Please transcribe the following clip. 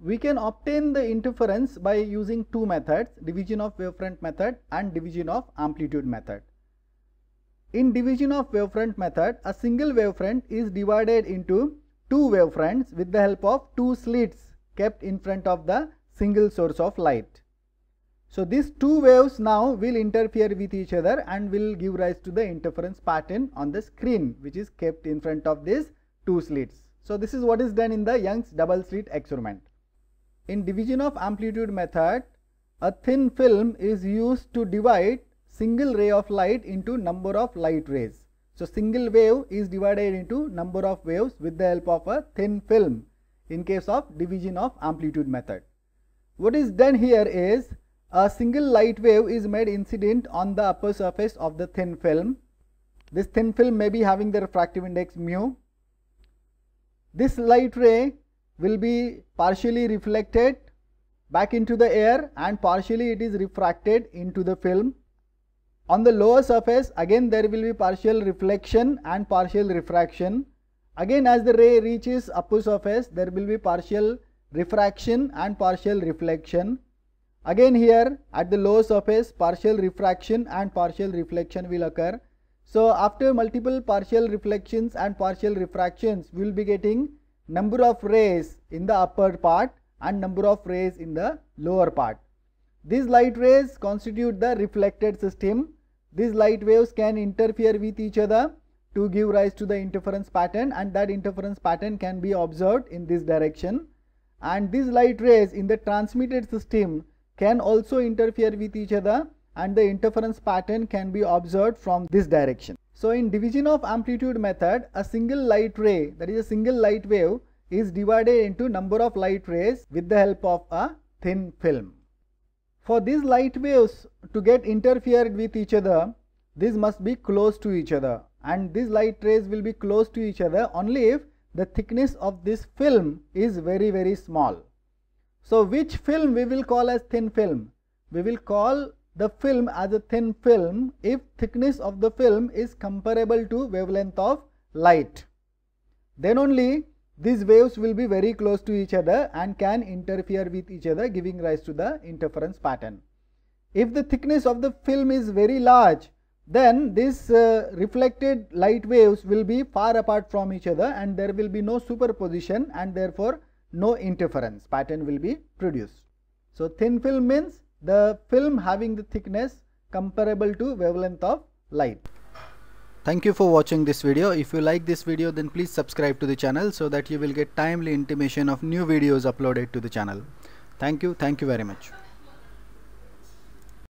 We can obtain the interference by using two methods division of wavefront method and division of amplitude method. In division of wavefront method, a single wavefront is divided into two wavefronts with the help of two slits kept in front of the single source of light. So these two waves now will interfere with each other and will give rise to the interference pattern on the screen which is kept in front of these two slits. So this is what is done in the Young's double slit experiment. In division of amplitude method, a thin film is used to divide single ray of light into number of light rays. So single wave is divided into number of waves with the help of a thin film in case of division of amplitude method. What is done here is a single light wave is made incident on the upper surface of the thin film. This thin film may be having the refractive index mu. This light ray will be partially reflected back into the air and partially it is refracted into the film. On the lower surface again there will be partial reflection and partial refraction. Again as the ray reaches upper surface there will be partial refraction and partial reflection. Again here at the low surface partial refraction and partial reflection will occur. So after multiple partial reflections and partial refractions we will be getting number of rays in the upper part and number of rays in the lower part. These light rays constitute the reflected system. These light waves can interfere with each other to give rise to the interference pattern and that interference pattern can be observed in this direction. And these light rays in the transmitted system can also interfere with each other and the interference pattern can be observed from this direction. So in division of amplitude method, a single light ray, that is a single light wave is divided into number of light rays with the help of a thin film. For these light waves to get interfered with each other, these must be close to each other and these light rays will be close to each other only if the thickness of this film is very very small. So, which film we will call as thin film? We will call the film as a thin film if thickness of the film is comparable to wavelength of light. Then only these waves will be very close to each other and can interfere with each other giving rise to the interference pattern. If the thickness of the film is very large then these uh, reflected light waves will be far apart from each other and there will be no superposition and therefore no interference pattern will be produced. So, thin film means the film having the thickness comparable to wavelength of light. Thank you for watching this video. If you like this video then please subscribe to the channel so that you will get timely intimation of new videos uploaded to the channel. Thank you. Thank you very much.